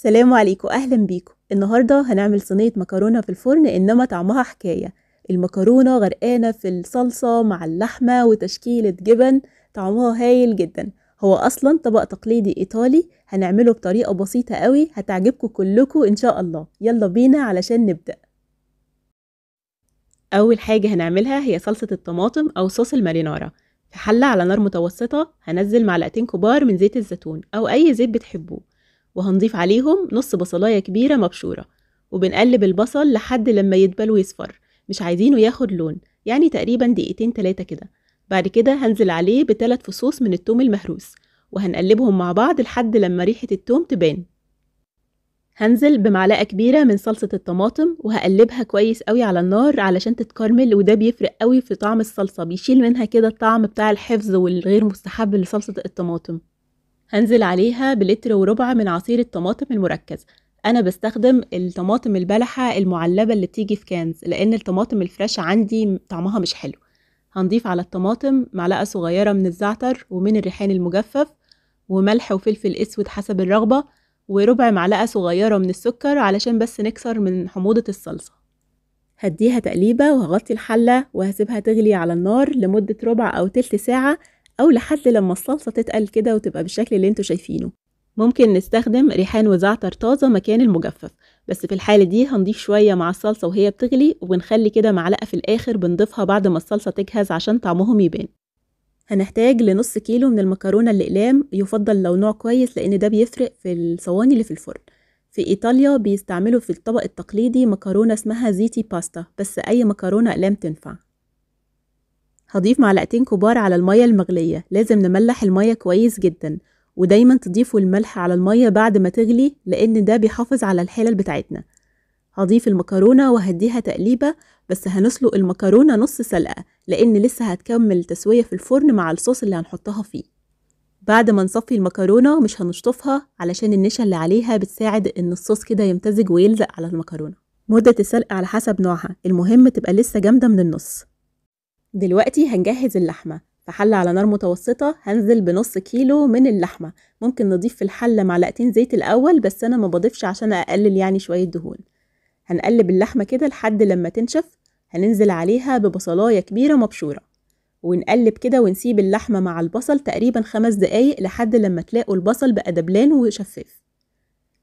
سلام عليكم اهلا بيكم النهارده هنعمل صينيه مكرونه في الفرن انما طعمها حكايه المكرونه غرقانه في الصلصه مع اللحمه وتشكيله جبن طعمها هايل جدا هو اصلا طبق تقليدي ايطالي هنعمله بطريقه بسيطه قوي هتعجبكم كلكم ان شاء الله يلا بينا علشان نبدا اول حاجه هنعملها هي صلصه الطماطم او صوص المارينارا في حله على نار متوسطه هنزل معلقتين كبار من زيت الزيتون او اي زيت بتحبوه وهنضيف عليهم نص بصلاية كبيرة مبشورة وبنقلب البصل لحد لما يدبل ويصفر مش عايزينه ياخد لون يعني تقريبا دقيقتين تلاتة كده بعد كده هنزل عليه بتلات فصوص من التوم المهروس وهنقلبهم مع بعض لحد لما ريحة التوم تبان هنزل بمعلقة كبيرة من صلصة الطماطم وهقلبها كويس قوي على النار علشان تتكرمل وده بيفرق قوي في طعم الصلصة بيشيل منها كده الطعم بتاع الحفظ والغير مستحب لصلصة الطماطم هنزل عليها بلتر وربع من عصير الطماطم المركز انا بستخدم الطماطم البلحة المعلبة اللي بتيجي في كانز لان الطماطم الفريش عندي طعمها مش حلو هنضيف على الطماطم معلقة صغيرة من الزعتر ومن الريحان المجفف وملح وفلفل اسود حسب الرغبة وربع معلقة صغيرة من السكر علشان بس نكسر من حموضة الصلصة هديها تقليبة وهغطي الحلة وهسيبها تغلي على النار لمدة ربع أو تلت ساعة أو لحد لما الصلصة تتقل كده وتبقى بالشكل اللي انتوا شايفينه ممكن نستخدم ريحان وزعتر طازة مكان المجفف بس في الحالة دي هنضيف شوية مع الصلصة وهي بتغلي وبنخلي كده معلقة في الآخر بنضيفها بعد ما الصلصة تجهز عشان طعمهم يبان هنحتاج لنص كيلو من المكرونة الأقلام يفضل لو نوع كويس لأن ده بيفرق في الصواني اللي في الفرن في إيطاليا بيستعملوا في الطبق التقليدي مكرونة اسمها زيتي باستا بس أي مكرونة أقلام تنفع هضيف معلقتين كبار على المية المغلية لازم نملح المية كويس جدا ودايما تضيفوا الملح على المية بعد ما تغلي لأن ده بيحافظ على الحلل بتاعتنا هضيف المكرونة وهديها تقليبة بس هنسلق المكرونة نص سلقة لأن لسه هتكمل تسوية في الفرن مع الصوص اللي هنحطها فيه بعد ما نصفي المكرونة مش هنشطفها علشان النشا اللي عليها بتساعد إن الصوص كده يمتزج ويلزق على المكرونة مدة السلق على حسب نوعها المهم تبقى لسه جامدة من النص دلوقتي هنجهز اللحمة في حلة على نار متوسطة هنزل بنص كيلو من اللحمة ممكن نضيف في الحلة معلقتين زيت الأول بس أنا ما بضيفش عشان أقلل يعني شوية دهون هنقلب اللحمة كده لحد لما تنشف هننزل عليها ببصلاية كبيرة مبشورة ونقلب كده ونسيب اللحمة مع البصل تقريبا خمس دقايق لحد لما تلاقوا البصل بقى دبلان وشفاف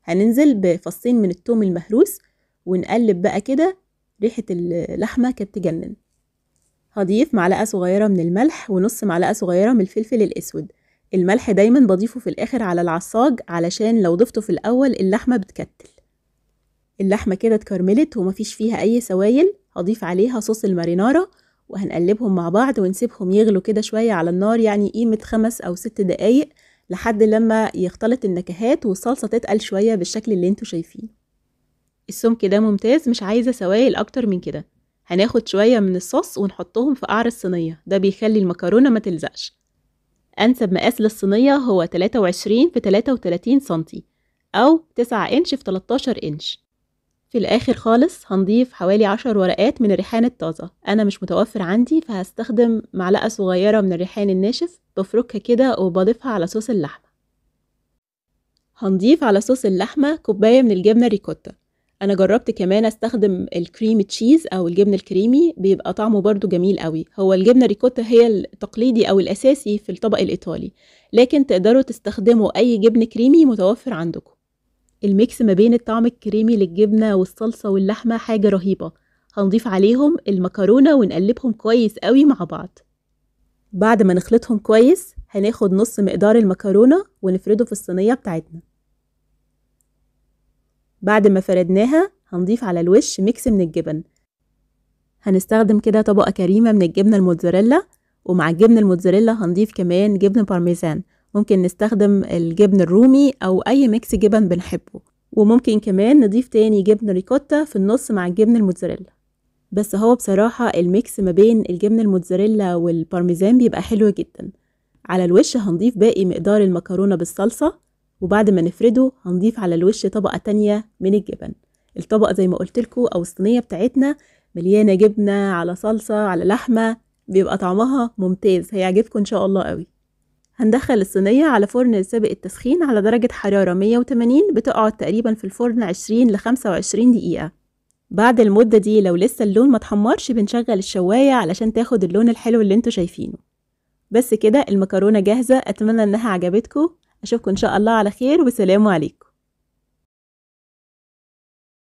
هننزل بفصين من التوم المهروس ونقلب بقى كده ريحة اللحمة كانت تجنن هضيف معلقة صغيرة من الملح ونص معلقة صغيرة من الفلفل الأسود الملح دايما بضيفه في الآخر على العصاج علشان لو ضفته في الأول اللحمة بتكتل اللحمة كده اتكرملت ومفيش فيها أي سوايل هضيف عليها صوص المارينارا وهنقلبهم مع بعض ونسيبهم يغلوا كده شوية على النار يعني قيمة خمس أو ست دقايق لحد لما يختلط النكهات والصلصة تتقل شوية بالشكل اللي انتوا شايفينه السمك ده ممتاز مش عايزة سوائل أكتر من كده هناخد شوية من الصوص ونحطهم في قعر الصينية ده بيخلي المكرونة ما تلزقش أنسب مقاس للصينية هو 23 في 33 سنتي أو 9 إنش في 13 إنش في الآخر خالص هنضيف حوالي 10 ورقات من الريحان الطازة أنا مش متوفر عندي فهستخدم معلقة صغيرة من الريحان الناشف بفركها كده وبضيفها على صوص اللحمة هنضيف على صوص اللحمة كوباية من الجبنة ريكوتا انا جربت كمان استخدم الكريم تشيز او الجبن الكريمي بيبقى طعمه برضو جميل قوي هو الجبنه ريكوتا هي التقليدي او الاساسي في الطبق الايطالي لكن تقدروا تستخدموا اي جبن كريمي متوفر عندكم الميكس ما بين الطعم الكريمي للجبنه والصلصه واللحمه حاجه رهيبه هنضيف عليهم المكرونه ونقلبهم كويس قوي مع بعض بعد ما نخلطهم كويس هناخد نص مقدار المكرونه ونفرده في الصينيه بتاعتنا بعد ما فردناها هنضيف على الوش ميكس من الجبن هنستخدم كده طبقة كريمة من الجبنة الموتزاريلا ومع الجبنة الموتزاريلا هنضيف كمان جبن بارميزان ممكن نستخدم الجبن الرومي أو أي ميكس جبن بنحبه وممكن كمان نضيف تاني جبن ريكوتا في النص مع الجبن الموتزاريلا بس هو بصراحة الميكس ما بين الجبن الموتزاريلا والبارميزان بيبقى حلو جدا على الوش هنضيف باقي مقدار المكرونة بالصلصة وبعد ما نفرده هنضيف على الوش طبقة تانية من الجبن الطبقة زي ما قلتلكوا أو الصينية بتاعتنا مليانة جبنة على صلصة على لحمة بيبقى طعمها ممتاز هيعجبكم إن شاء الله قوي هندخل الصينية على فرن سابق التسخين على درجة حرارة 180 بتقعد تقريبا في الفرن 20 ل 25 دقيقة بعد المدة دي لو لسه اللون ما بنشغل الشواية علشان تاخد اللون الحلو اللي انتوا شايفينه بس كده المكرونة جاهزة أتمنى إنها عجبتكم أشوفكم إن شاء الله على خير والسلام عليكم